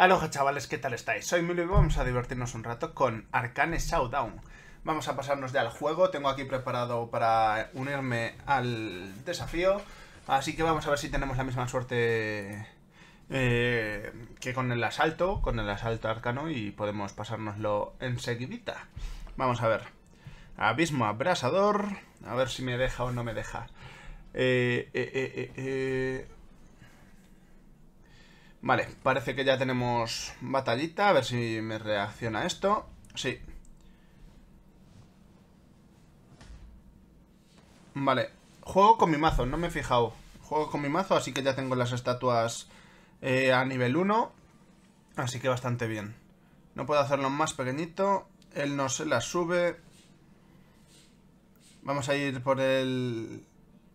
Aloha chavales, ¿qué tal estáis? Soy Milo y vamos a divertirnos un rato con Arcane Showdown. Vamos a pasarnos ya al juego, tengo aquí preparado para unirme al desafío, así que vamos a ver si tenemos la misma suerte eh, que con el asalto, con el asalto arcano y podemos pasárnoslo enseguidita. Vamos a ver. Abismo abrasador, a ver si me deja o no me deja. eh, eh, eh Vale, parece que ya tenemos batallita. A ver si me reacciona esto. Sí. Vale. Juego con mi mazo, no me he fijado. Juego con mi mazo, así que ya tengo las estatuas eh, a nivel 1. Así que bastante bien. No puedo hacerlo más pequeñito. Él no se las sube. Vamos a ir por el...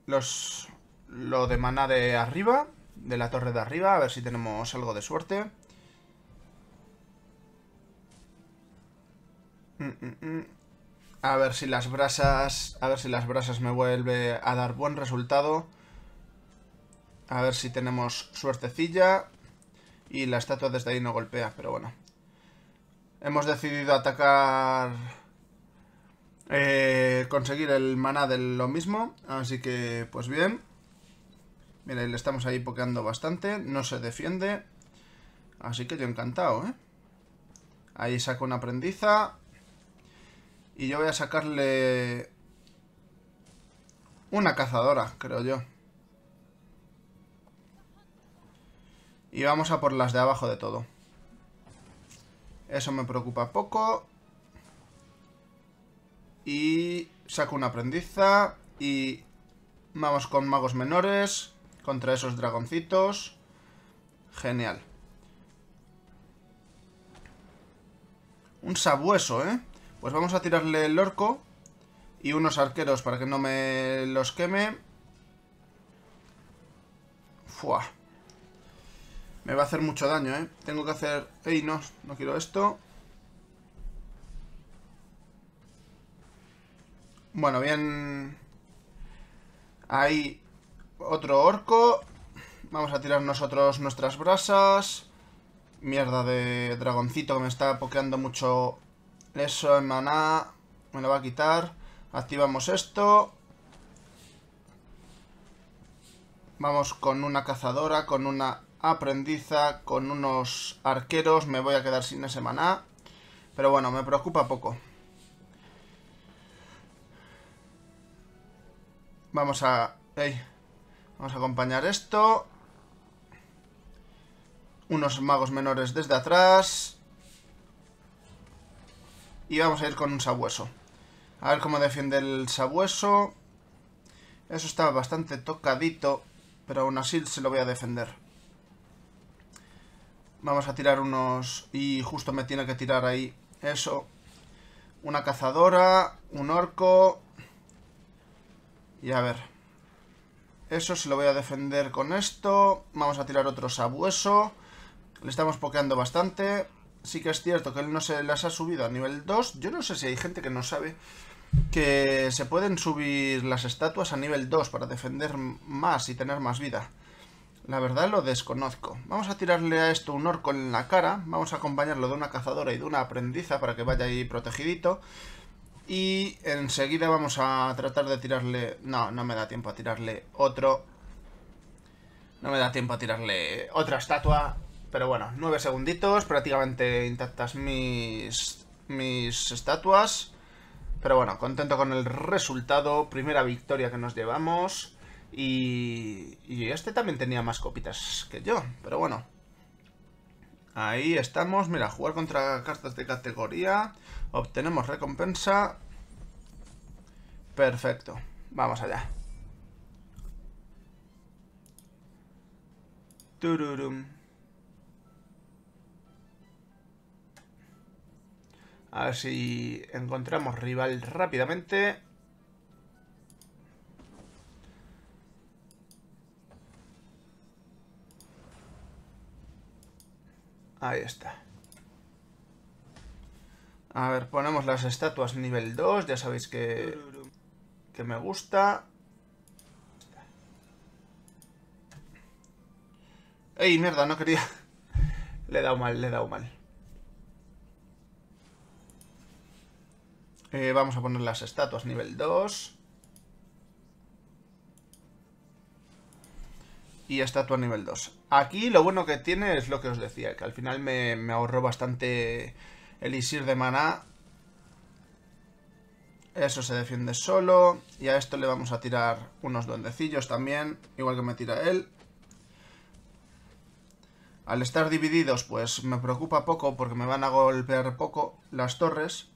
Los... Lo de maná de arriba de la torre de arriba, a ver si tenemos algo de suerte. Mm, mm, mm. A ver si las brasas, a ver si las brasas me vuelve a dar buen resultado. A ver si tenemos suertecilla. Y la estatua desde ahí no golpea, pero bueno. Hemos decidido atacar... Eh, conseguir el maná de lo mismo. Así que, pues bien. Mira, le estamos ahí pokeando bastante. No se defiende. Así que yo encantado, ¿eh? Ahí saco una aprendiza. Y yo voy a sacarle... Una cazadora, creo yo. Y vamos a por las de abajo de todo. Eso me preocupa poco. Y saco una aprendiza. Y vamos con magos menores. Contra esos dragoncitos. Genial. Un sabueso, ¿eh? Pues vamos a tirarle el orco. Y unos arqueros para que no me los queme. Fua. Me va a hacer mucho daño, ¿eh? Tengo que hacer... ¡Ey, no! No quiero esto. Bueno, bien... Ahí otro orco. Vamos a tirar nosotros nuestras brasas. Mierda de dragoncito que me está pokeando mucho eso en maná. Me lo va a quitar. Activamos esto. Vamos con una cazadora, con una aprendiza, con unos arqueros. Me voy a quedar sin ese maná. Pero bueno, me preocupa poco. Vamos a... ¡Ey! Vamos a acompañar esto. Unos magos menores desde atrás. Y vamos a ir con un sabueso. A ver cómo defiende el sabueso. Eso está bastante tocadito, pero aún así se lo voy a defender. Vamos a tirar unos... Y justo me tiene que tirar ahí eso. Una cazadora, un orco... Y a ver... Eso se lo voy a defender con esto. Vamos a tirar otro sabueso. Le estamos pokeando bastante. Sí que es cierto que él no se las ha subido a nivel 2. Yo no sé si hay gente que no sabe que se pueden subir las estatuas a nivel 2 para defender más y tener más vida. La verdad lo desconozco. Vamos a tirarle a esto un orco en la cara. Vamos a acompañarlo de una cazadora y de una aprendiza para que vaya ahí protegidito. Y enseguida vamos a tratar de tirarle... No, no me da tiempo a tirarle otro. No me da tiempo a tirarle otra estatua. Pero bueno, nueve segunditos, prácticamente intactas mis, mis estatuas. Pero bueno, contento con el resultado, primera victoria que nos llevamos. Y, y este también tenía más copitas que yo, pero bueno. Ahí estamos, mira, jugar contra cartas de categoría Obtenemos recompensa. Perfecto. Vamos allá. Tururum. A ver si encontramos rival rápidamente. Ahí está. A ver, ponemos las estatuas nivel 2, ya sabéis que, que me gusta. ¡Ey, mierda! No quería... Le he dado mal, le he dado mal. Eh, vamos a poner las estatuas nivel 2. Y estatua nivel 2. Aquí lo bueno que tiene es lo que os decía, que al final me, me ahorró bastante isir de maná. Eso se defiende solo. Y a esto le vamos a tirar unos duendecillos también. Igual que me tira él. Al estar divididos, pues me preocupa poco porque me van a golpear poco las torres.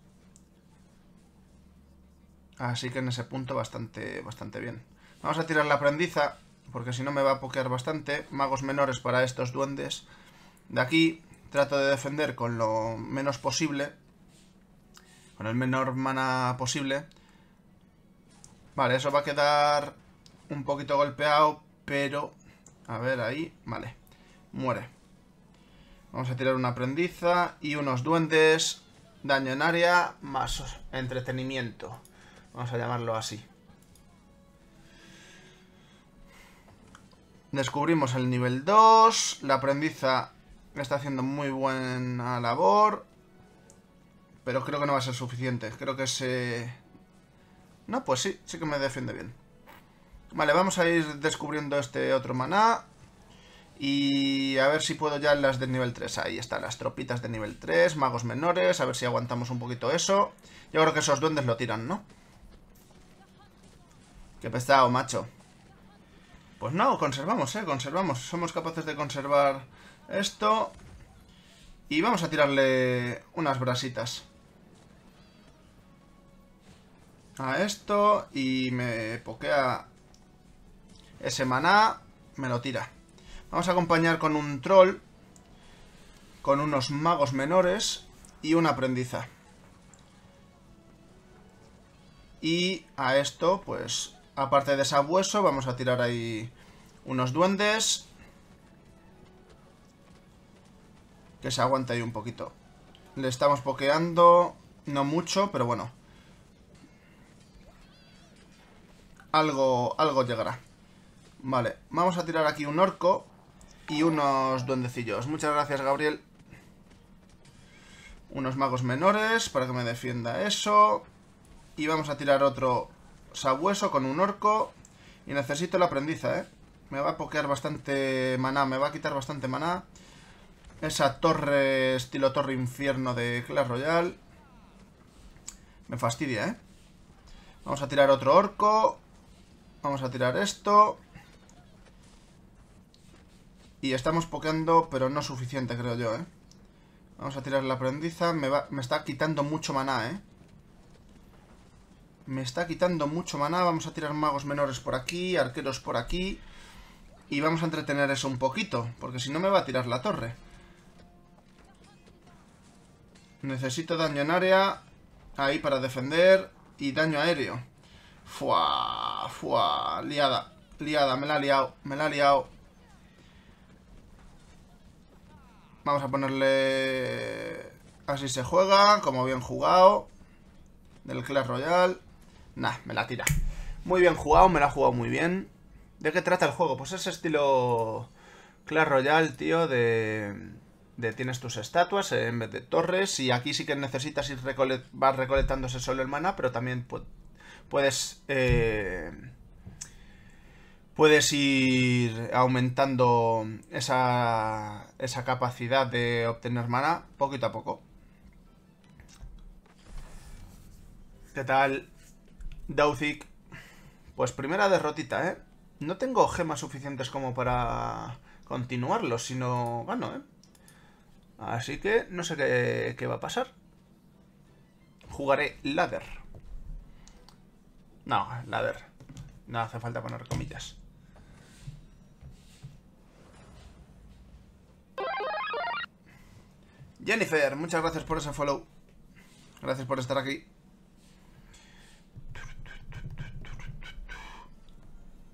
Así que en ese punto bastante, bastante bien. Vamos a tirar la aprendiza, porque si no me va a pokear bastante. Magos menores para estos duendes de aquí. Trato de defender con lo menos posible. Con el menor mana posible. Vale, eso va a quedar un poquito golpeado, pero... A ver, ahí... Vale. Muere. Vamos a tirar una aprendiza y unos duendes. Daño en área más entretenimiento. Vamos a llamarlo así. Descubrimos el nivel 2. La aprendiza... Está haciendo muy buena labor. Pero creo que no va a ser suficiente. Creo que se... No, pues sí, sí que me defiende bien. Vale, vamos a ir descubriendo este otro maná. Y a ver si puedo ya las de nivel 3. Ahí están las tropitas de nivel 3, magos menores. A ver si aguantamos un poquito eso. Yo creo que esos duendes lo tiran, ¿no? Qué pesado, macho. Pues no, conservamos, ¿eh? Conservamos. Somos capaces de conservar esto. Y vamos a tirarle unas brasitas. A esto. Y me pokea ese maná. Me lo tira. Vamos a acompañar con un troll. Con unos magos menores. Y una aprendiza. Y a esto, pues, aparte de sabueso, vamos a tirar ahí unos duendes que se aguante ahí un poquito. Le estamos pokeando, no mucho, pero bueno. Algo, algo llegará. Vale, vamos a tirar aquí un orco y unos duendecillos. Muchas gracias, Gabriel. Unos magos menores para que me defienda eso. Y vamos a tirar otro sabueso con un orco. Y necesito la aprendiza, ¿eh? Me va a pokear bastante maná, me va a quitar bastante maná. Esa torre, estilo torre infierno de Clash Royale. Me fastidia, ¿eh? Vamos a tirar otro orco. Vamos a tirar esto. Y estamos pokeando, pero no suficiente, creo yo, ¿eh? Vamos a tirar la aprendiza. Me, va, me está quitando mucho maná, ¿eh? Me está quitando mucho maná. Vamos a tirar magos menores por aquí, arqueros por aquí. Y vamos a entretener eso un poquito, porque si no me va a tirar la torre. Necesito daño en área. Ahí para defender. Y daño aéreo. Fua, fua. Liada. Liada, me la ha liado. Me la ha liado. Vamos a ponerle... Así se juega, como bien jugado. Del Clash Royale. Nah, me la tira. Muy bien jugado, me la ha jugado muy bien. ¿De qué trata el juego? Pues es estilo Clash Royale, tío, de tienes tus estatuas en vez de torres y aquí sí que necesitas ir vas recolectándose solo el mana pero también puedes eh, puedes ir aumentando esa, capacidad de obtener mana poquito a poco. ¿Qué tal? Dauzik. Pues primera derrotita, ¿eh? No tengo gemas suficientes como para continuarlo, sino gano, bueno, ¿eh? Así que no sé qué, va a pasar. Jugaré ladder. No, ladder. No hace falta poner comillas. Jennifer, muchas gracias por ese follow. Gracias por estar aquí.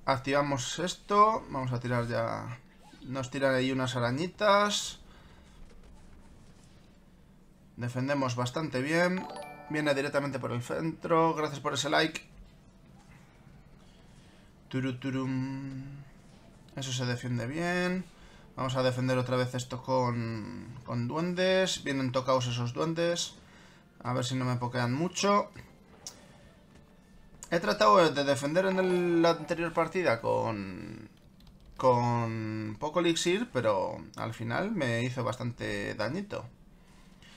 Activamos esto. Vamos a tirar ya... Nos tiran ahí unas arañitas. Defendemos bastante bien. Viene directamente por el centro. Gracias por ese like. Turuturum. Eso se defiende bien. Vamos a defender otra vez esto con, con duendes. Vienen tocados esos duendes. A ver si no me pokean mucho. He tratado de defender en la anterior partida con, con poco elixir, pero al final me hizo bastante dañito.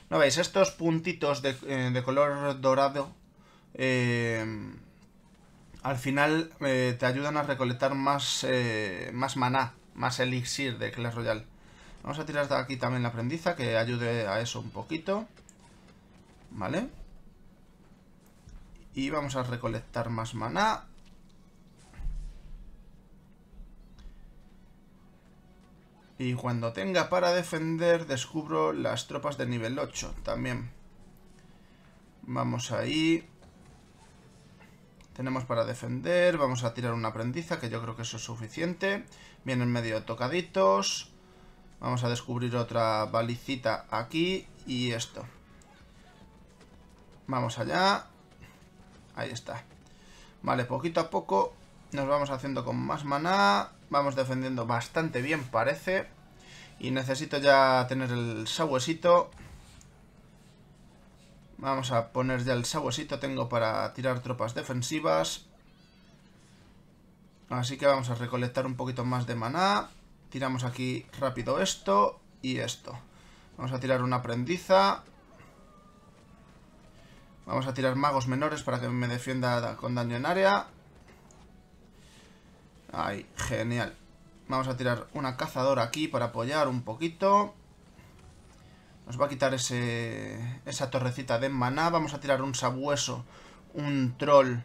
¿No veis? Estos puntitos de, eh, color dorado eh, al final eh, te ayudan a recolectar más, más maná, más elixir de Clash Royale. Vamos a tirar de aquí también la aprendiza que ayude a eso un poquito. ¿Vale? Y vamos a recolectar más maná. Y cuando tenga para defender, descubro las tropas de nivel 8 también. Vamos ahí. Tenemos para defender. Vamos a tirar una aprendiza, que yo creo que eso es suficiente. Vienen medio tocaditos. Vamos a descubrir otra balicita aquí y esto. Vamos allá. Ahí está. Vale, poquito a poco nos vamos haciendo con más maná. Vamos defendiendo bastante bien, parece. Y necesito ya tener el sabuesito. Vamos a poner ya el sabuesito. Tengo para tirar tropas defensivas. Así que vamos a recolectar un poquito más de maná. Tiramos aquí rápido esto y esto. Vamos a tirar una aprendiza. Vamos a tirar magos menores para que me defienda con daño en área. Ahí, genial. Vamos a tirar una cazadora aquí para apoyar un poquito. Nos va a quitar ese, esa torrecita de maná. Vamos a tirar un sabueso, un troll.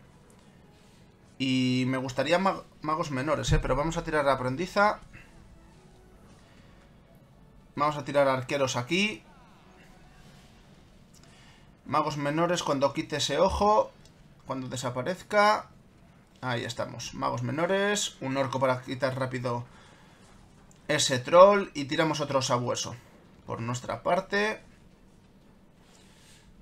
Y me gustaría magos menores, ¿eh? Pero vamos a tirar aprendiza. Vamos a tirar arqueros aquí. Magos menores cuando quite ese ojo. Cuando desaparezca. Ahí estamos. Magos menores. Un orco para quitar rápido ese troll. Y tiramos otro sabueso. Por nuestra parte.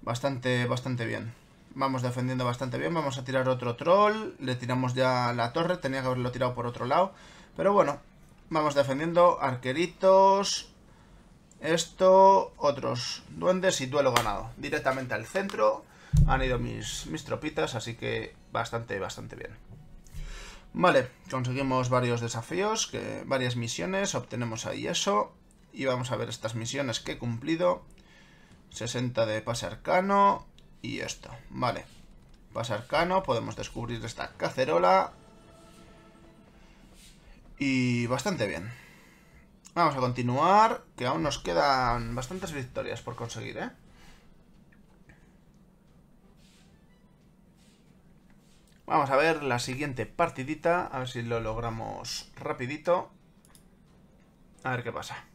Bastante, bastante bien. Vamos defendiendo bastante bien. Vamos a tirar otro troll. Le tiramos ya la torre. Tenía que haberlo tirado por otro lado. Pero bueno. Vamos defendiendo. Arqueritos. Esto. Otros duendes y duelo ganado. Directamente al centro. Han ido mis, mis tropitas. Así que bastante, bastante bien. Vale, conseguimos varios desafíos, que, varias misiones, obtenemos ahí eso. Y vamos a ver estas misiones que he cumplido. 60 de pase arcano y esto. Vale, pase arcano, podemos descubrir esta cacerola. Y bastante bien. Vamos a continuar, que aún nos quedan bastantes victorias por conseguir, ¿eh? Vamos a ver la siguiente partidita, a ver si lo logramos rapidito. A ver qué pasa.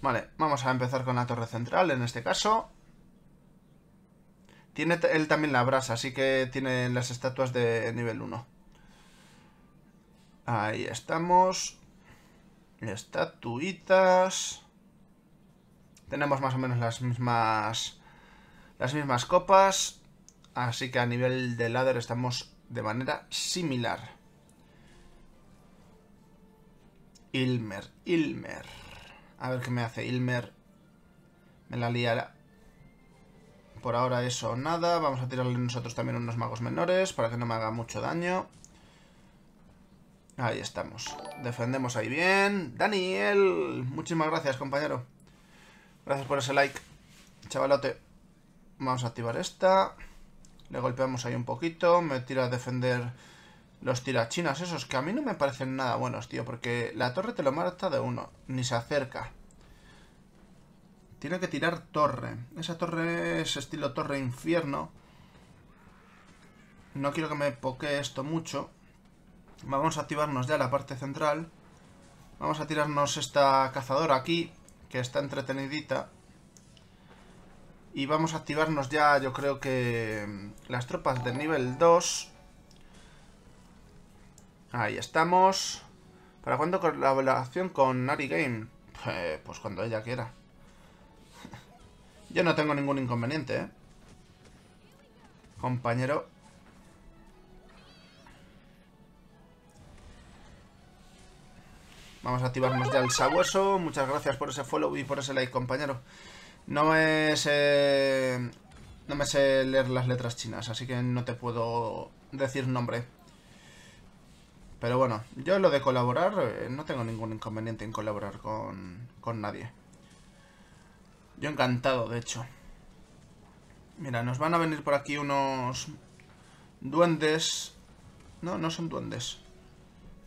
Vale, vamos a empezar con la torre central en este caso. Tiene él también la brasa, así que tiene las estatuas de nivel 1. Ahí estamos. Estatuitas. Tenemos más o menos las mismas las mismas copas, así que a nivel de ladder estamos de manera similar. Ilmer, Ilmer. A ver qué me hace Ilmer. Me la liará. Por ahora eso, nada. Vamos a tirarle nosotros también unos magos menores para que no me haga mucho daño. Ahí estamos. Defendemos ahí bien. Daniel, muchísimas gracias, compañero. Gracias por ese like. Chavalote. Vamos a activar esta. Le golpeamos ahí un poquito. Me tira a defender los tirachinas esos, que a mí no me parecen nada buenos, tío. Porque la torre te lo mata de uno. Ni se acerca. Tiene que tirar torre. Esa torre es estilo torre infierno. No quiero que me poque esto mucho. Vamos a activarnos ya la parte central. Vamos a tirarnos esta cazadora aquí, que está entretenidita. Y vamos a activarnos ya, yo creo que mm, las tropas del nivel 2. Ahí estamos. ¿Para cuándo colaboración con Ari Game? Pues, pues cuando ella quiera. Yo no tengo ningún inconveniente, ¿eh? Compañero. Vamos a activarnos ya el sabueso. Muchas gracias por ese follow y por ese like, compañero. No me sé... No me sé leer las letras chinas, así que no te puedo decir nombre. Pero bueno, yo lo de colaborar, eh, no tengo ningún inconveniente en colaborar con, con nadie. Yo encantado, de hecho. Mira, nos van a venir por aquí unos duendes. No, no son duendes.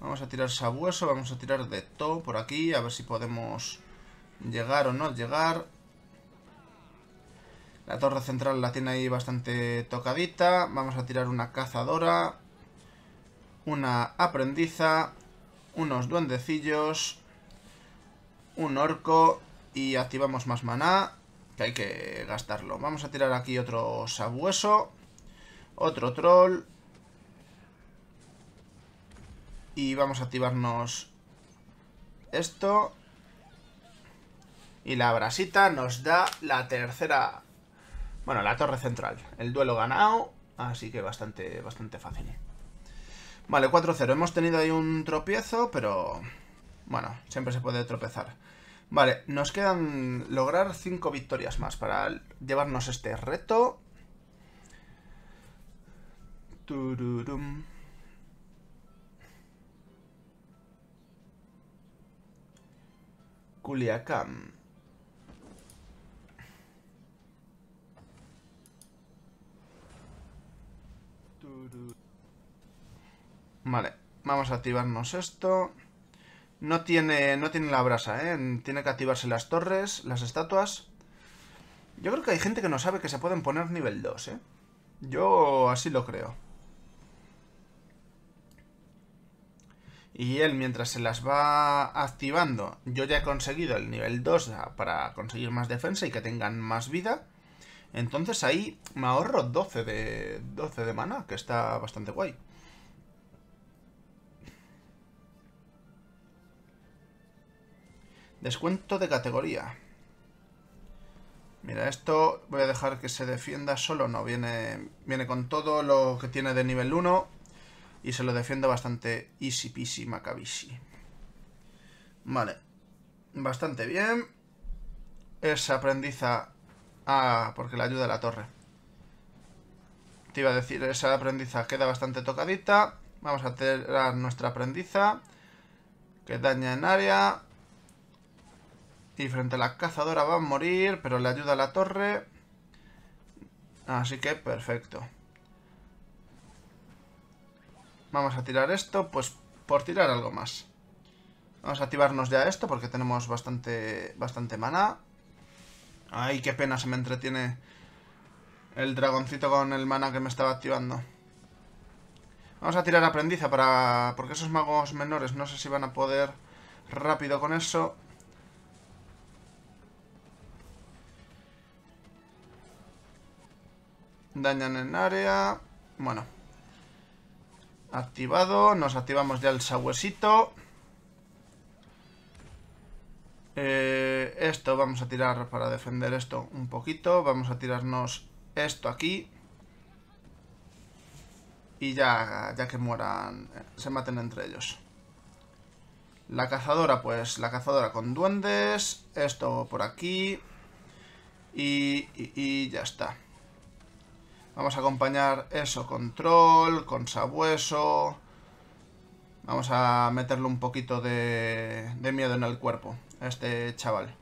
Vamos a tirar sabueso, vamos a tirar de todo por aquí, a ver si podemos llegar o no llegar. La torre central la tiene ahí bastante tocadita. Vamos a tirar una cazadora, una aprendiza, unos duendecillos, un orco y activamos más maná, que hay que gastarlo. Vamos a tirar aquí otro sabueso, otro troll, y vamos a activarnos esto. Y la brasita nos da la tercera... Bueno, la torre central. El duelo ganado, así que bastante, bastante fácil. Vale, 4-0. Hemos tenido ahí un tropiezo, pero... Bueno, siempre se puede tropezar. Vale, nos quedan lograr 5 victorias más para llevarnos este reto. Tururum. Culiacán. Vale, vamos a activarnos esto. No tiene, no tiene la brasa, ¿eh? Tiene que activarse las torres, las estatuas. Yo creo que hay gente que no sabe que se pueden poner nivel 2, ¿eh? Yo así lo creo. Y él mientras se las va activando, yo ya he conseguido el nivel 2 para conseguir más defensa y que tengan más vida. Entonces ahí me ahorro 12 de, 12 de mana, que está bastante guay. Descuento de categoría. Mira, esto voy a dejar que se defienda solo, no, viene, viene con todo lo que tiene de nivel 1 y se lo defiendo bastante easy peasy macabishi. Vale. Bastante bien. Esa aprendiza... Ah, porque le ayuda a la torre. Te iba a decir, esa aprendiza queda bastante tocadita. Vamos a tirar nuestra aprendiza. Que daña en área. Y frente a la cazadora va a morir, pero le ayuda a la torre. Así que perfecto. Vamos a tirar esto, pues por tirar algo más. Vamos a activarnos ya esto porque tenemos bastante, bastante mana. Ay, qué pena se me entretiene el dragoncito con el mana que me estaba activando. Vamos a tirar aprendiza para... Porque esos magos menores no sé si van a poder rápido con eso. Dañan en área... Bueno, Activado. Nos activamos ya el sabuesito. Eh, esto vamos a tirar para defender esto un poquito. Vamos a tirarnos esto aquí. Y ya, ya que mueran, se maten entre ellos. La cazadora, pues la cazadora con duendes. Esto por aquí. y, y ya está. Vamos a acompañar eso con troll, con sabueso. Vamos a meterle un poquito de, miedo en el cuerpo a este chaval.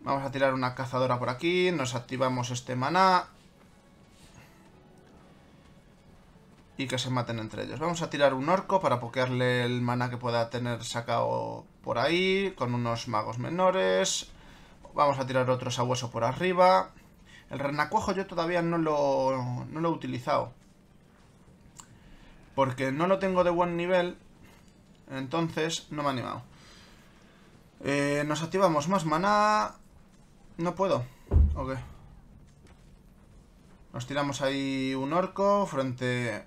Vamos a tirar una cazadora por aquí. Nos activamos este maná. y que se maten entre ellos. Vamos a tirar un orco para pokearle el maná que pueda tener sacado por ahí, con unos magos menores. Vamos a tirar otro sabueso por arriba. El renacuajo yo todavía no lo, no lo he utilizado. Porque no lo tengo de buen nivel. Entonces no me ha animado. Eh, nos activamos más maná. No puedo. Ok. Nos tiramos ahí un orco frente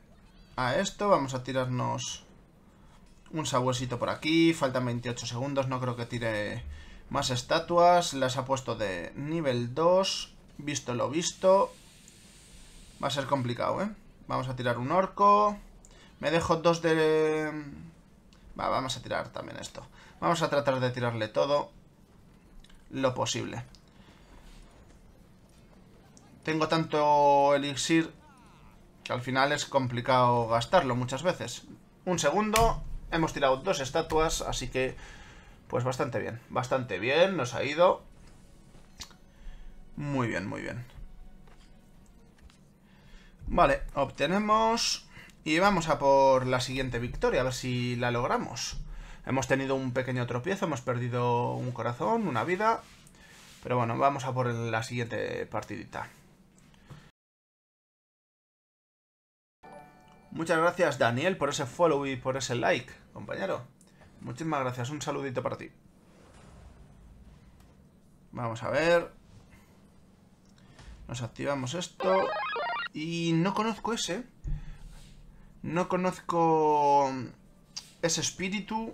a esto. Vamos a tirarnos un sabuesito por aquí. Faltan 28 segundos. No creo que tire más estatuas. Las ha puesto de nivel 2. Visto lo visto. Va a ser complicado, ¿eh? Vamos a tirar un orco. Me dejo dos de... Va, vamos a tirar también esto. Vamos a tratar de tirarle todo lo posible. Tengo tanto elixir que al final es complicado gastarlo muchas veces. Un segundo. Hemos tirado dos estatuas, así que... Pues bastante bien. Bastante bien, nos ha ido. Muy bien, muy bien. Vale, obtenemos... Y vamos a por la siguiente victoria, a ver si la logramos. Hemos tenido un pequeño tropiezo, hemos perdido un corazón, una vida. Pero bueno, vamos a por la siguiente partidita. Muchas gracias Daniel por ese follow y por ese like, compañero. Muchísimas gracias, un saludito para ti. Vamos a ver. Nos activamos esto. Y no conozco ese. No conozco ese espíritu.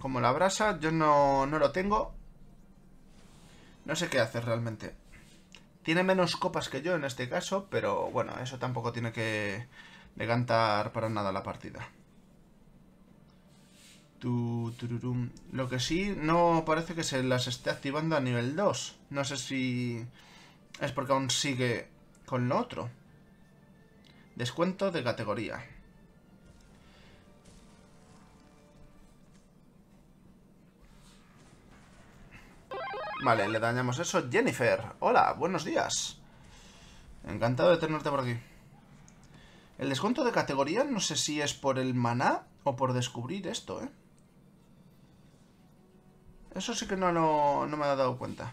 Como la brasa. Yo no, no lo tengo. No sé qué hacer realmente. Tiene menos copas que yo en este caso, pero bueno, eso tampoco tiene que decantar para nada la partida. Lo que sí, no parece que se las esté activando a nivel 2. No sé si es porque aún sigue con lo otro. Descuento de categoría. Vale, le dañamos eso. Jennifer, hola, buenos días. Encantado de tenerte por aquí. El descuento de categoría no sé si es por el maná o por descubrir esto, ¿eh? Eso sí que no, me ha dado cuenta.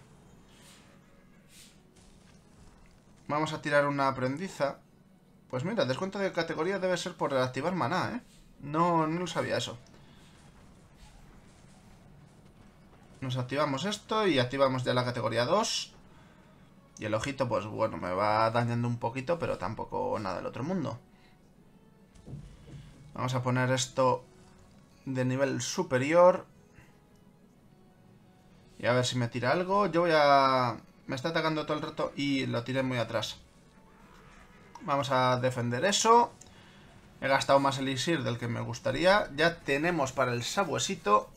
Vamos a tirar una aprendiza. Pues mira, descuento de categoría debe ser por reactivar maná, ¿eh? No, no lo sabía eso. Nos activamos esto y activamos ya la categoría 2. Y el ojito, pues bueno, me va dañando un poquito, pero tampoco nada del otro mundo. Vamos a poner esto de nivel superior. Y a ver si me tira algo. Yo voy a me está atacando todo el rato y lo tiré muy atrás. Vamos a defender eso. He gastado más elixir del que me gustaría. Ya tenemos para el sabuesito.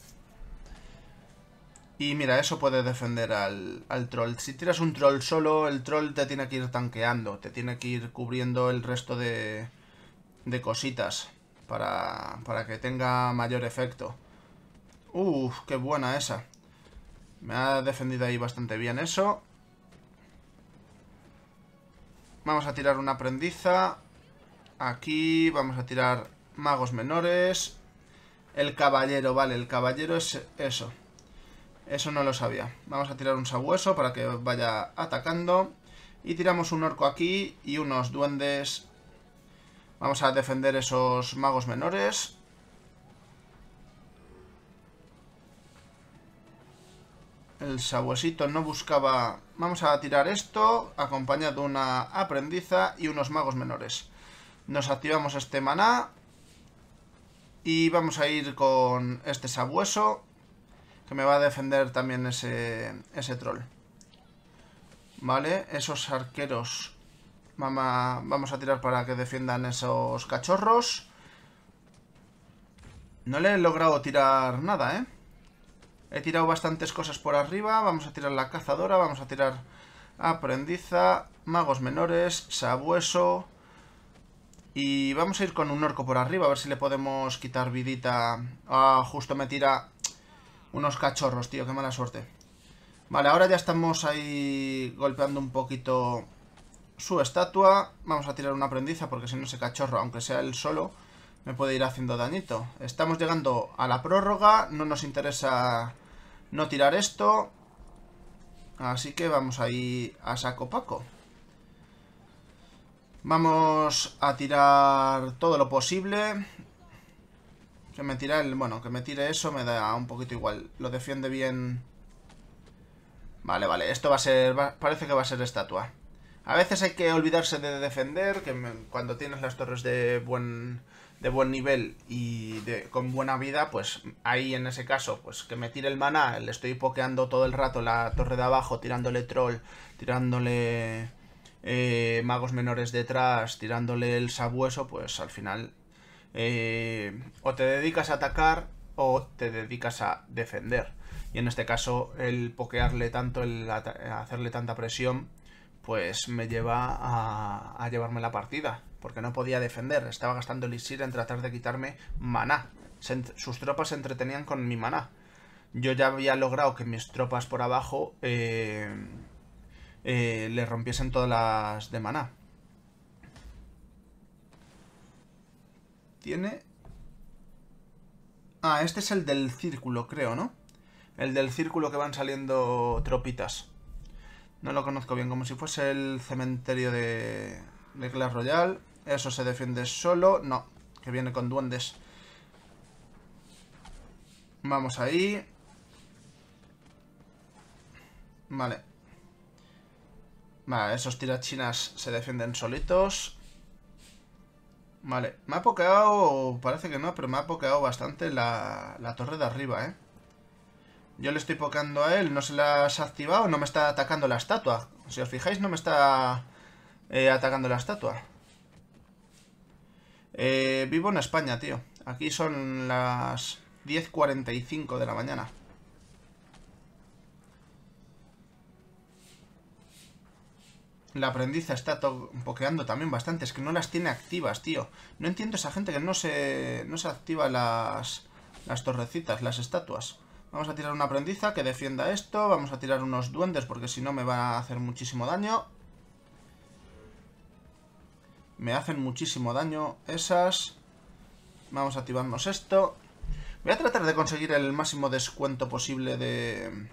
Y mira, eso puede defender al, troll. Si tiras un troll solo, el troll te tiene que ir tanqueando. Te tiene que ir cubriendo el resto de, de cositas. Para, para que tenga mayor efecto. Uf, qué buena esa. Me ha defendido ahí bastante bien eso. Vamos a tirar una aprendiza, Aquí vamos a tirar magos menores. El caballero, vale, el caballero es eso. Eso no lo sabía. Vamos a tirar un sabueso para que vaya atacando. Y tiramos un orco aquí y unos duendes. Vamos a defender esos magos menores. El sabuesito no buscaba... Vamos a tirar esto, acompañado de una aprendiza y unos magos menores. Nos activamos este maná. Y vamos a ir con este sabueso, que me va a defender también ese, ese troll. Vale, esos arqueros vamos a tirar para que defiendan esos cachorros. No le he logrado tirar nada, ¿eh? He tirado bastantes cosas por arriba. Vamos a tirar la cazadora, vamos a tirar aprendiza, magos menores, sabueso. Y vamos a ir con un orco por arriba, a ver si le podemos quitar vidita. Ah, justo me tira unos cachorros, tío, qué mala suerte. Vale, ahora ya estamos ahí golpeando un poquito su estatua. Vamos a tirar una aprendiza porque si no ese cachorro, aunque sea él solo, me puede ir haciendo dañito. Estamos llegando a la prórroga, no nos interesa no tirar esto. Así que vamos ahí a saco paco. Vamos a tirar todo lo posible. Que me tire el... Bueno, que me tire eso me da un poquito igual. Lo defiende bien... Vale, vale. Esto va a ser... parece que va a ser estatua. A veces hay que olvidarse de defender, que cuando tienes las torres de buen de buen nivel y con buena vida, pues ahí en ese caso, pues que me tire el maná, le estoy pokeando todo el rato la torre de abajo, tirándole troll, tirándole eh, magos menores detrás, tirándole el sabueso, pues al final eh, o te dedicas a atacar o te dedicas a defender. Y en este caso el pokearle tanto, el hacerle tanta presión, pues me lleva a, llevarme la partida, porque no podía defender, estaba gastando elixir en tratar de quitarme maná. sus tropas se entretenían con mi maná. Yo ya había logrado que mis tropas por abajo eh, eh, le rompiesen todas las de maná. Tiene... Ah, este es el del círculo, creo, ¿no? El del círculo que van saliendo tropitas. No lo conozco bien, como si fuese el cementerio de, de Royal. Eso se defiende solo. No, que viene con duendes. Vamos ahí. Vale. Vale, esos tirachinas se defienden solitos. Vale, me ha pokeado, parece que no, pero me ha pokeado bastante la, la torre de arriba, ¿eh? Yo le estoy pokeando a él, no se las ha activado, no me está atacando la estatua. Si os fijáis, no me está eh, atacando la estatua. Eh, vivo en España, tío. Aquí son las 10.45 de la mañana. La aprendiza está pokeando también bastante. Es que no las tiene activas, tío. No entiendo esa gente que no se, activa las, las torrecitas, las estatuas. Vamos a tirar una aprendiza que defienda esto. Vamos a tirar unos duendes porque si no me va a hacer muchísimo daño. Me hacen muchísimo daño esas. Vamos a activarnos esto. Voy a tratar de conseguir el máximo descuento posible de...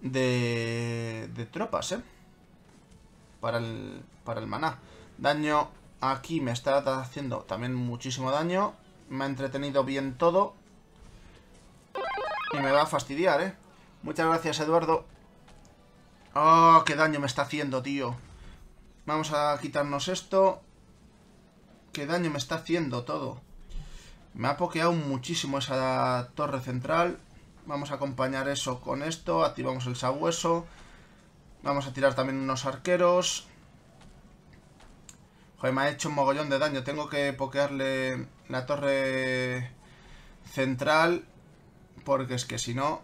De... De tropas, ¿eh? Para el, para el maná. Daño aquí me está haciendo también muchísimo daño. Me ha entretenido bien todo. Y me va a fastidiar, ¿eh? Muchas gracias, Eduardo. ¡Oh, qué daño me está haciendo, tío! Vamos a quitarnos esto. ¡Qué daño me está haciendo todo! Me ha pokeado muchísimo esa torre central. Vamos a acompañar eso con esto. Activamos el sabueso. Vamos a tirar también unos arqueros. Joder, me ha hecho un mogollón de daño. Tengo que pokearle la torre central porque es que si no...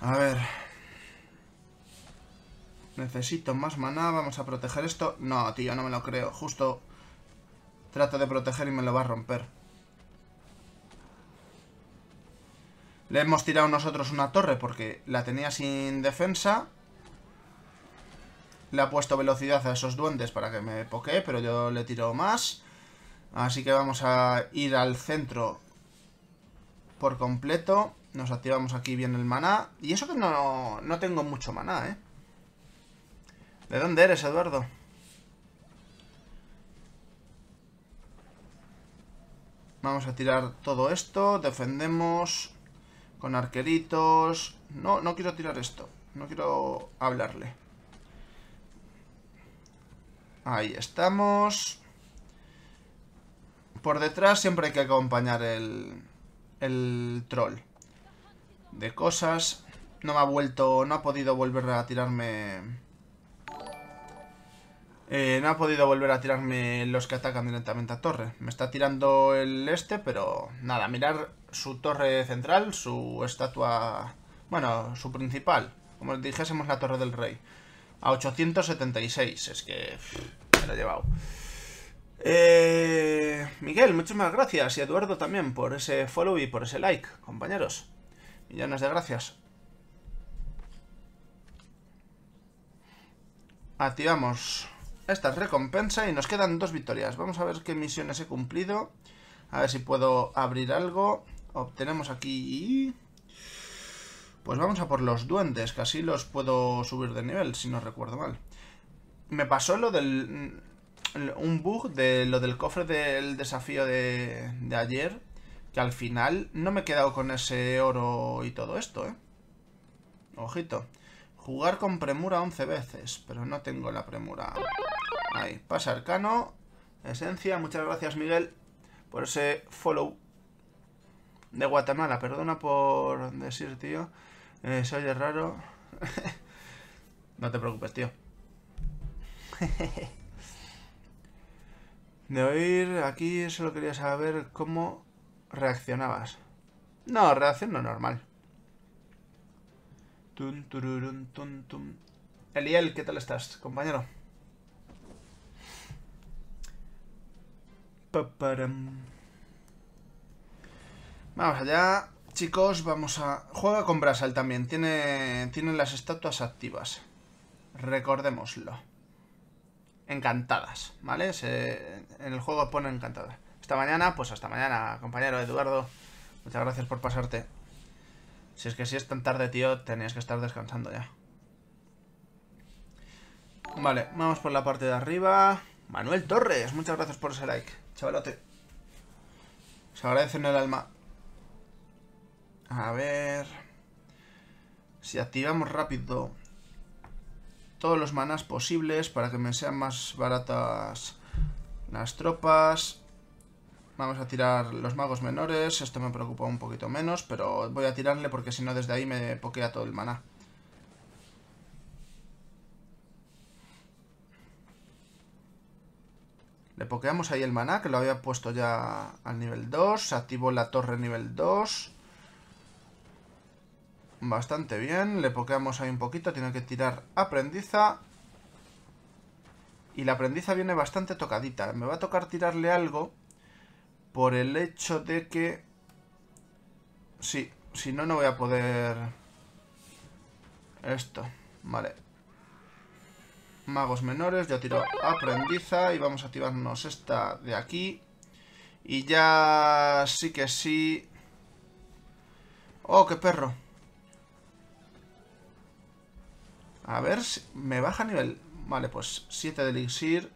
A ver... Necesito más maná, vamos a proteger esto. No, tío, no me lo creo. Justo trato de proteger y me lo va a romper. Le hemos tirado nosotros una torre porque la tenía sin defensa. Le ha puesto velocidad a esos duendes para que me pokee, pero yo le tiro más. Así que vamos a ir al centro por completo. Nos activamos aquí bien el maná. Y eso que no, no tengo mucho maná, ¿eh? ¿De dónde eres, Eduardo? Vamos a tirar todo esto. Defendemos con arqueritos. No, no quiero tirar esto. No quiero hablarle. Ahí estamos. Por detrás siempre hay que acompañar el, el troll. De cosas. No me ha vuelto, no ha podido volver a tirarme... Eh, no ha podido volver a tirarme los que atacan directamente a torre. Me está tirando el este, pero nada, mirar su torre central, su estatua... Bueno, su principal, como dijésemos la torre del rey. A 876, es que... me lo he llevado. Eh, Miguel, muchísimas gracias. Y Eduardo también por ese follow y por ese like, compañeros. Millones de gracias. Activamos esta recompensa y nos quedan dos victorias. Vamos a ver qué misiones he cumplido. A ver si puedo abrir algo. Obtenemos aquí... Pues vamos a por los duendes, que así los puedo subir de nivel, si no recuerdo mal. Me pasó lo del un bug de lo del cofre del desafío de, ayer, que al final no me he quedado con ese oro y todo esto, ¿eh? Ojito. Jugar con premura 11 veces, pero no tengo la premura. Ahí, pasa arcano, esencia. Muchas gracias, Miguel, por ese follow de Guatemala. Perdona por decir, tío. Eh, se oye raro. no te preocupes, tío. De oír, aquí solo quería saber cómo reaccionabas. No, reacción normal. Tun, Eliel, ¿qué tal estás, compañero? Vamos allá, chicos, vamos a... Juega con Brasal también, tiene, tiene las estatuas activas. Recordémoslo encantadas, ¿vale? en el juego pone encantada Esta mañana, pues hasta mañana, compañero Eduardo. Muchas gracias por pasarte. Si es que si es tan tarde, tío, tenías que estar descansando ya. Vale, vamos por la parte de arriba. Manuel Torres, muchas gracias por ese like, chavalote. Se agradece en el alma. A ver... Si activamos rápido todos los manás posibles para que me sean más baratas las tropas. Vamos a tirar los magos menores, esto me preocupa un poquito menos, pero voy a tirarle porque si no desde ahí me pokea todo el maná. Le pokeamos ahí el maná, que lo había puesto ya al nivel 2. Activo la torre nivel 2 bastante bien. Le pokeamos ahí un poquito. Tiene que tirar aprendiza. Y la aprendiza viene bastante tocadita. Me va a tocar tirarle algo por el hecho de que... Sí, si no, no voy a poder... Esto, vale. Magos menores, yo tiro aprendiza y vamos a activarnos esta de aquí. Y ya sí que sí... ¡Oh, qué perro! A ver si me baja nivel. Vale, pues 7 de elixir.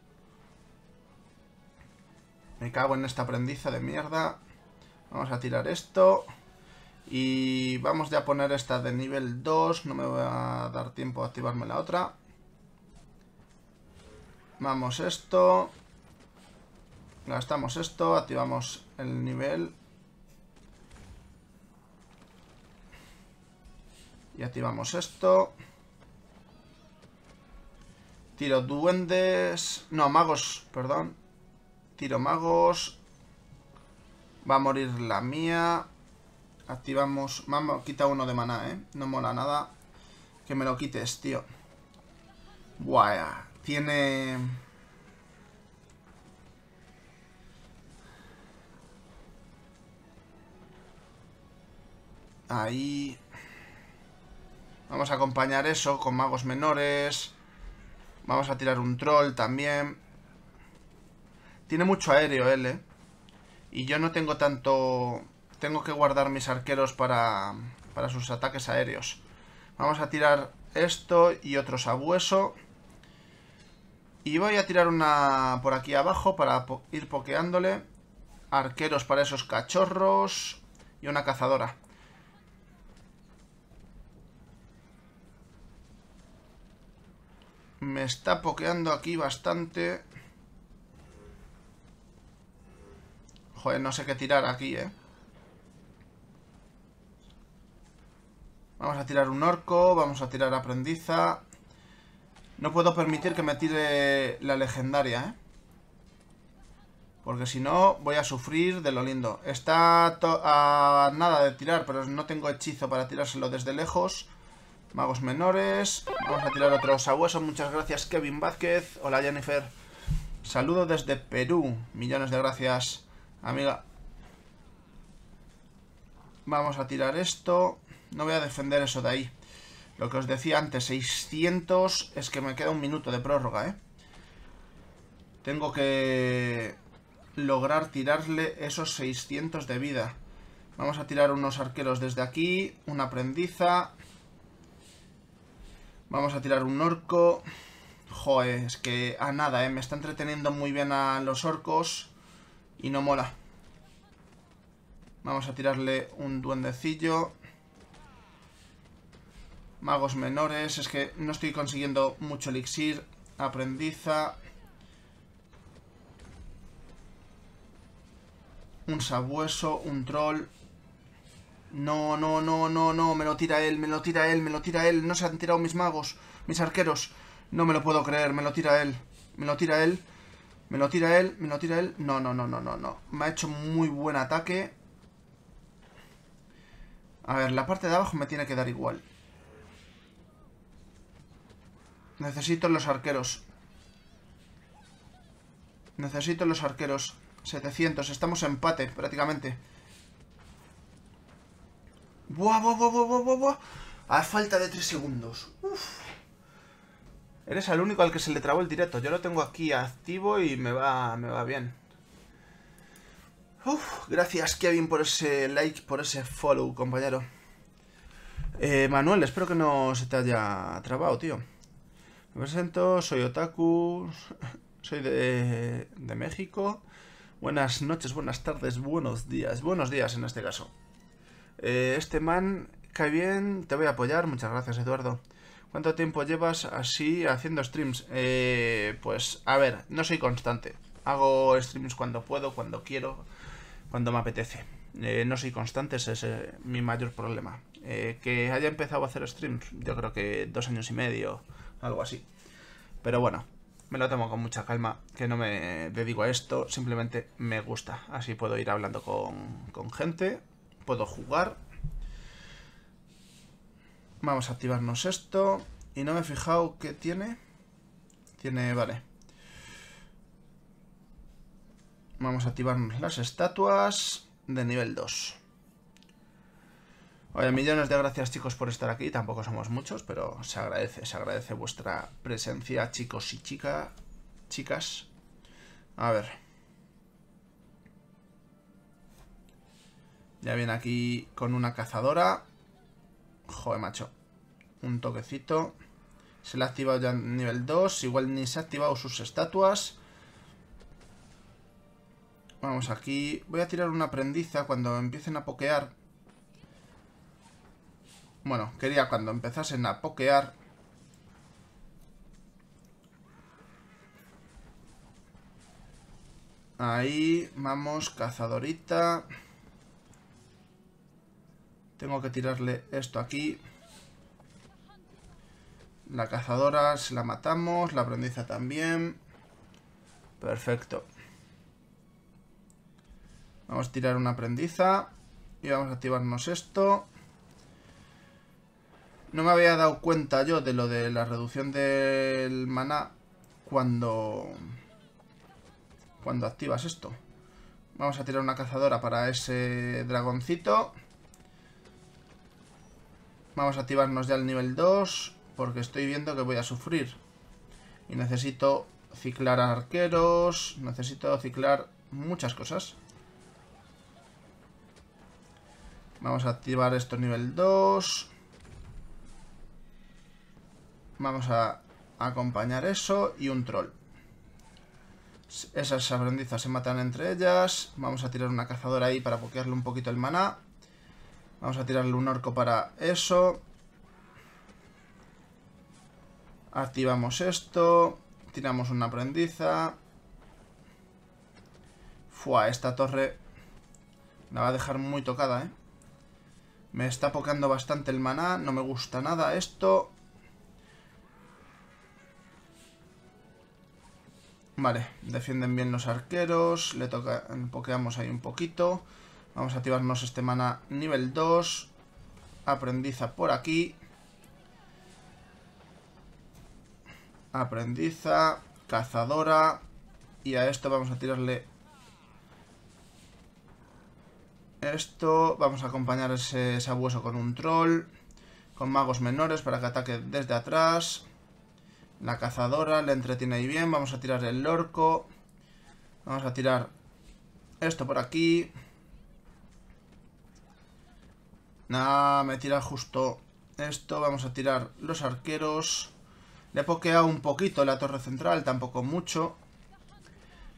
Me cago en esta aprendiza de mierda. Vamos a tirar esto. Y vamos ya a poner esta de nivel 2. No me voy a dar tiempo a activarme la otra. Vamos esto. Gastamos esto. Activamos el nivel. Y activamos esto. Tiro duendes... No, magos, perdón. Tiro magos. Va a morir la mía. Activamos... Mamá quita uno de maná, ¿eh? No mola nada. Que me lo quites, tío. Guaya tiene... Ahí... Vamos a acompañar eso con magos menores... Vamos a tirar un troll también. Tiene mucho aéreo él, ¿eh? Y yo no tengo tanto... Tengo que guardar mis arqueros para, para sus ataques aéreos. Vamos a tirar esto y otro sabueso. Y voy a tirar una por aquí abajo para ir pokeándole. Arqueros para esos cachorros. Y una cazadora. Me está pokeando aquí bastante. Joder, no sé qué tirar aquí, ¿eh? Vamos a tirar un orco, vamos a tirar aprendiza. No puedo permitir que me tire la legendaria, ¿eh? Porque si no, voy a sufrir de lo lindo. Está a nada de tirar, pero no tengo hechizo para tirárselo desde lejos. Magos menores. Vamos a tirar otro sabueso. Muchas gracias, Kevin Vázquez. Hola, Jennifer. Saludo desde Perú. Millones de gracias, amiga. Vamos a tirar esto. No voy a defender eso de ahí. Lo que os decía antes, 600... Es que me queda un minuto de prórroga, ¿eh? Tengo que lograr tirarle esos 600 de vida. Vamos a tirar unos arqueros desde aquí, una prendiza, Vamos a tirar un orco. Joder, es que a ah, nada, ¿eh? Me está entreteniendo muy bien a los orcos y no mola. Vamos a tirarle un duendecillo. Magos menores, es que no estoy consiguiendo mucho elixir. Aprendiza. Un sabueso, un troll. No, no, no, no, no. Me lo tira él, me lo tira él, me lo tira él. No se han tirado mis magos, mis arqueros. No me lo puedo creer, me lo tira él. Me lo tira él. Me lo tira él, me lo tira él. No, no, no, no, no, no. Me ha hecho muy buen ataque. A ver, la parte de abajo me tiene que dar igual. Necesito los arqueros. Necesito los arqueros. 700. Estamos en empate, prácticamente. Buah, buah, buah, buah, buah, buah. A falta de 3 segundos. Eres el único al que se le trabó el directo. Yo lo tengo aquí activo y me va, me va bien. gracias Kevin por ese like, por ese follow, compañero. Eh, Manuel, espero que no se te haya trabado, tío. Me presento, soy Otaku, soy de, de México. Buenas noches, buenas tardes, buenos días. Buenos días en este caso. Eh, este man cae bien, te voy a apoyar. Muchas gracias, Eduardo. ¿Cuánto tiempo llevas así haciendo streams? Eh, pues a ver, no soy constante. Hago streams cuando puedo, cuando quiero, cuando me apetece. Eh, no soy constante, ese es eh, mi mayor problema. que haya empezado a hacer streams, yo creo que dos años y medio, algo así. Pero bueno, me lo tomo con mucha calma, que no me dedico a esto, simplemente me gusta. Así puedo ir hablando con, con gente puedo jugar. Vamos a activarnos esto. Y no me he fijado qué tiene. Tiene, vale. Vamos a activarnos las estatuas de nivel 2. Oye, millones de gracias chicos por estar aquí. Tampoco somos muchos, pero se agradece, se agradece vuestra presencia, chicos y chicas chicas. A ver. Ya viene aquí con una cazadora. Joder, macho. Un toquecito. Se le ha activado ya nivel 2. Igual ni se ha activado sus estatuas. Vamos aquí. Voy a tirar una prendiza cuando empiecen a pokear. Bueno, quería cuando empezasen a pokear. Ahí, vamos, cazadorita. Tengo que tirarle esto aquí. La cazadora se la matamos, la aprendiza también. Perfecto. Vamos a tirar una aprendiza y vamos a activarnos esto. No me había dado cuenta yo de lo de la reducción del maná cuando, cuando activas esto. Vamos a tirar una cazadora para ese dragoncito. Vamos a activarnos ya al nivel 2, porque estoy viendo que voy a sufrir. Y necesito ciclar arqueros, necesito ciclar muchas cosas. Vamos a activar esto nivel 2. Vamos a acompañar eso y un troll. Esas sabrendizas se matan entre ellas. Vamos a tirar una cazadora ahí para pokearle un poquito el maná. Vamos a tirarle un orco para eso. Activamos esto. Tiramos una prendiza. Fua, esta torre la va a dejar muy tocada, ¿eh? Me está pocando bastante el maná. No me gusta nada esto. Vale, defienden bien los arqueros. Le toca... Pokeamos ahí un poquito. Vamos a activarnos este mana nivel 2. Aprendiza por aquí. Aprendiza, cazadora. Y a esto vamos a tirarle... Esto, vamos a acompañar ese sabueso con un troll, con magos menores para que ataque desde atrás. La cazadora le entretiene ahí bien, vamos a tirar el orco, vamos a tirar esto por aquí, Nah, me tira justo esto. Vamos a tirar los arqueros. Le he pokeado un poquito la torre central, tampoco mucho.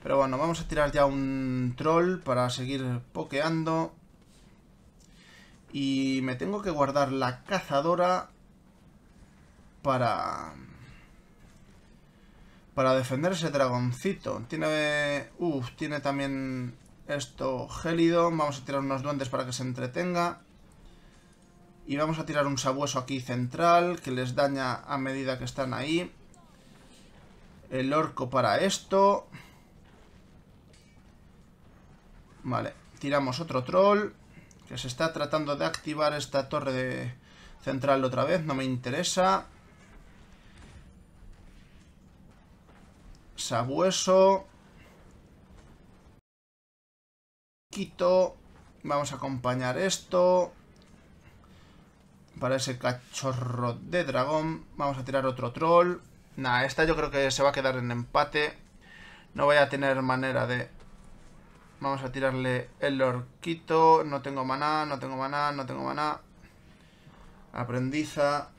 Pero bueno, vamos a tirar ya un troll para seguir pokeando. Y me tengo que guardar la cazadora para... Para defender ese dragoncito. Tiene... tiene también esto gélido. Vamos a tirar unos duendes para que se entretenga. Y vamos a tirar un sabueso aquí central, que les daña a medida que están ahí. El orco para esto. Vale, tiramos otro troll, que se está tratando de activar esta torre de central otra vez, no me interesa. Sabueso. Quito. Vamos a acompañar esto para ese cachorro de dragón. Vamos a tirar otro troll. Nada, esta yo creo que se va a quedar en empate. No voy a tener manera de... Vamos a tirarle el orquito. No tengo maná, no tengo maná, no tengo maná. Aprendiza.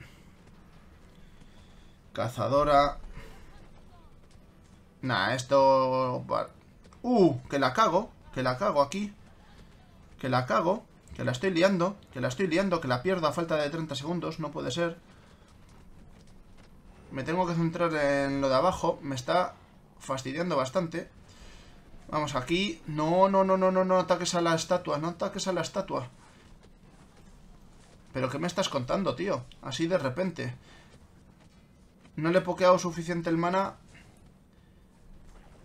Cazadora. Nada, esto... ¡Uh! Que la cago. Que la cago aquí. Que la cago. Que la estoy liando, que la estoy liando, que la pierda a falta de 30 segundos, no puede ser. Me tengo que centrar en lo de abajo, me está fastidiando bastante. Vamos, aquí... No, no, no, no, no, no ataques a la estatua, no ataques a la estatua. ¿Pero qué me estás contando, tío? Así de repente. No le he pokeado suficiente el mana.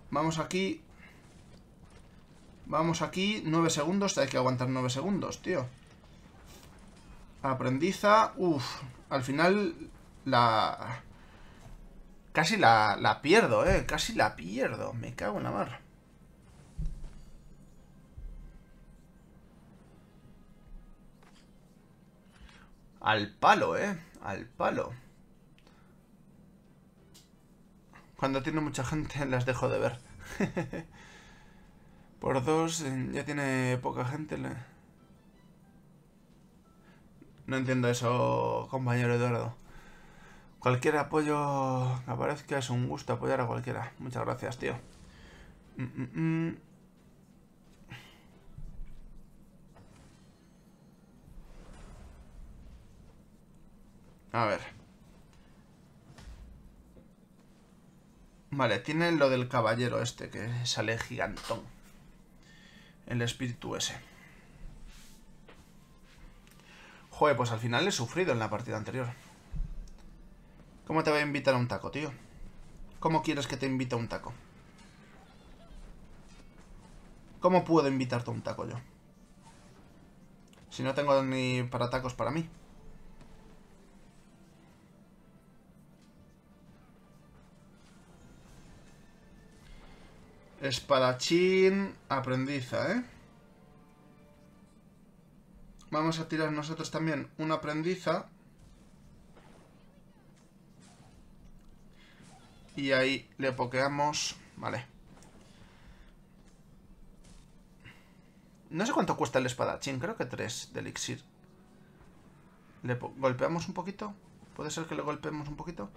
Vamos aquí. Vamos aquí, 9 segundos, hay que aguantar 9 segundos, tío. Aprendiza, uff, al final la... Casi la, la pierdo, eh, casi la pierdo, me cago en la mar. Al palo, eh, al palo. Cuando tiene mucha gente las dejo de ver. Por dos, ya tiene poca gente. No entiendo eso, compañero Eduardo. Cualquier apoyo que aparezca es un gusto apoyar a cualquiera. Muchas gracias, tío. Mm, mm, mm. A ver. Vale, tiene lo del caballero este que sale gigantón el espíritu ese. Joder, pues al final he sufrido en la partida anterior. ¿Cómo te voy a invitar a un taco, tío? ¿Cómo quieres que te invite a un taco? ¿Cómo puedo invitarte a un taco yo? Si no tengo ni para tacos para mí. Espadachín, aprendiza, ¿eh? Vamos a tirar nosotros también una aprendiza. Y ahí le pokeamos. Vale. No sé cuánto cuesta el espadachín, creo que 3 de elixir. ¿Le golpeamos un poquito? ¿Puede ser que le golpeemos un poquito?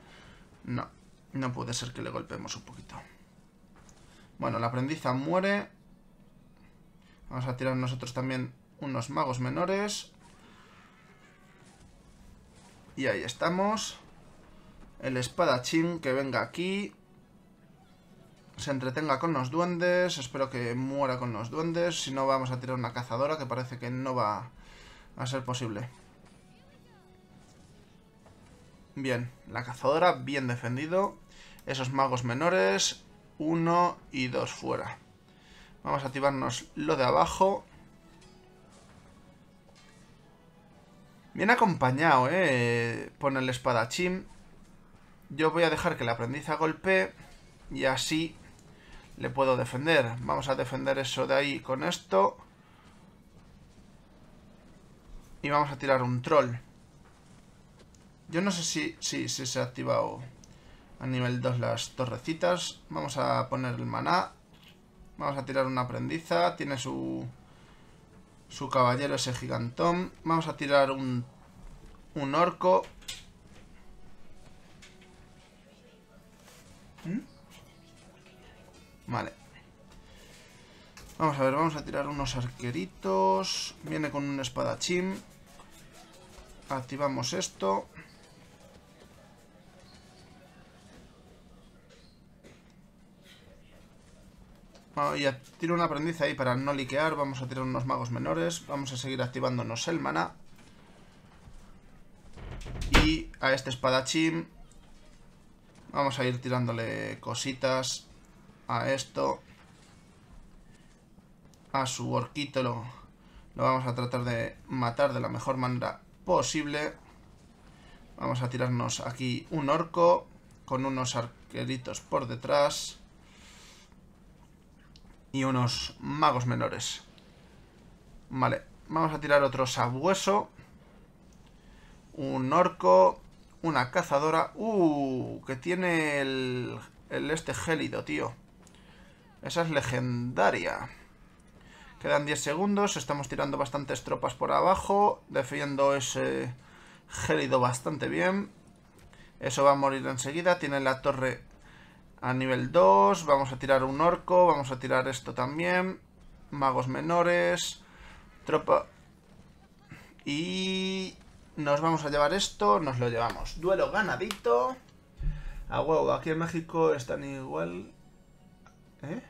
No, no puede ser que le golpeemos un poquito. Bueno, la aprendiza muere. Vamos a tirar nosotros también unos magos menores. Y ahí estamos. El espadachín que venga aquí. Se entretenga con los duendes. Espero que muera con los duendes. Si no, vamos a tirar una cazadora que parece que no va a ser posible. Bien, la cazadora bien defendido. Esos magos menores uno y dos fuera. Vamos a activarnos lo de abajo. Bien acompañado, ¿eh? pon el espadachín. Yo voy a dejar que el aprendiz golpee y así le puedo defender. Vamos a defender eso de ahí con esto. Y vamos a tirar un troll. Yo no sé si, si, si se ha activado... A nivel 2 las torrecitas. Vamos a poner el maná. Vamos a tirar una aprendiza. Tiene su, su caballero, ese gigantón. Vamos a tirar un, un orco. ¿Mm? Vale. Vamos a ver, vamos a tirar unos arqueritos. Viene con un espadachín. Activamos esto. Voy tiro un aprendiz ahí para no liquear. Vamos a tirar unos magos menores. Vamos a seguir activándonos el mana Y a este espadachín vamos a ir tirándole cositas a esto. A su orquito lo vamos a tratar de matar de la mejor manera posible. Vamos a tirarnos aquí un orco con unos arqueritos por detrás y unos magos menores. Vale, vamos a tirar otro sabueso. Un orco. Una cazadora. ¡Uh! Que tiene el, el este gélido, tío. Esa es legendaria. Quedan 10 segundos. Estamos tirando bastantes tropas por abajo. Defiendo ese gélido bastante bien. Eso va a morir enseguida. Tiene la torre a nivel 2. Vamos a tirar un orco, vamos a tirar esto también. Magos menores, tropa... Y... Nos vamos a llevar esto, nos lo llevamos. Duelo ganadito. A huevo, aquí en México están igual... ¿Eh?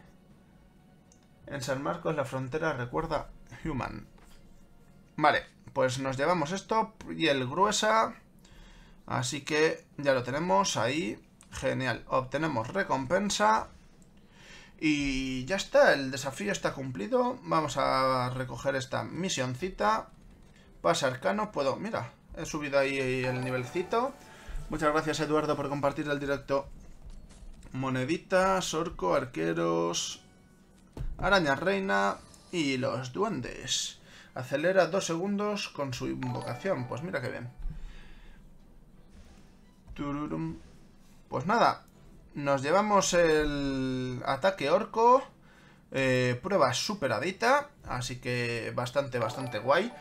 En San Marcos la frontera recuerda Human. Vale, pues nos llevamos esto y el gruesa. Así que ya lo tenemos ahí. Genial, obtenemos recompensa. Y ya está, el desafío está cumplido. Vamos a recoger esta misioncita. Pasa arcano, puedo... Mira, he subido ahí el nivelcito. Muchas gracias Eduardo por compartir el directo. Moneditas, orco, arqueros, araña reina y los duendes. Acelera dos segundos con su invocación. Pues mira qué bien. Tururum. Pues nada, nos llevamos el ataque orco, eh, prueba superadita, así que bastante, bastante guay.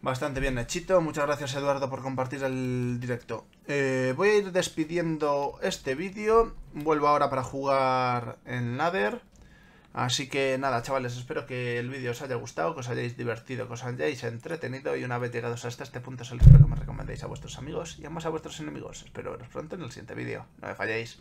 Bastante bien hechito, muchas gracias Eduardo por compartir el directo. Eh, voy a ir despidiendo este vídeo, vuelvo ahora para jugar en Nader Así que nada, chavales, espero que el vídeo os haya gustado, que os hayáis divertido, que os hayáis entretenido y una vez llegados hasta este punto el espero que me recomendéis a vuestros amigos y más a vuestros enemigos. Espero veros pronto en el siguiente vídeo. No me falléis.